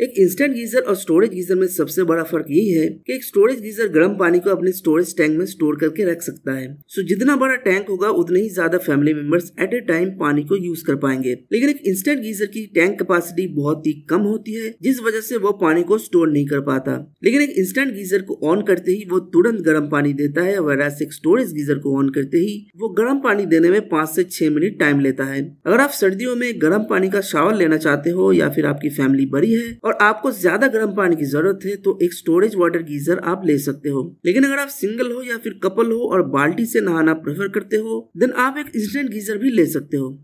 एक instant geyser और storage geyser में सबसे बड़ा फर्क यही है कि एक स्टोरेज गीजर गर्म पानी को अपने स्टोरेज टैंक में स्टोर करके रख सकता है सो जितना बड़ा टैंक होगा उतने ही ज्यादा family members at a time पानी को यूज कर पाएंगे लेकिन एक इंस्टेंट गीजर की टैंक कैपेसिटी बहुत ही कम होती है जिस वजह से वो पानी को स्टोर नहीं कर पाता लेकिन एक इंस्टेंट गीजर को ऑन करते ही वो तुरंत गर्म पानी देता है वैरास एक स्टोरेज गीजर को ऑन करते ही वो गर्म पानी देने में पाँच से छह मिनट टाइम लेता है अगर आप सर्दियों में गर्म पानी का शावर लेना चाहते हो या फिर आपकी फैमिली बड़ी है और आपको ज्यादा गर्म पानी की जरूरत है तो एक स्टोरेज वाटर गीजर आप ले सकते हो लेकिन अगर आप सिंगल हो या फिर कपल हो और बाल्टी से नहाना प्रेफर करते हो देन आप एक इंस्टेंट गीजर भी ले सकते हो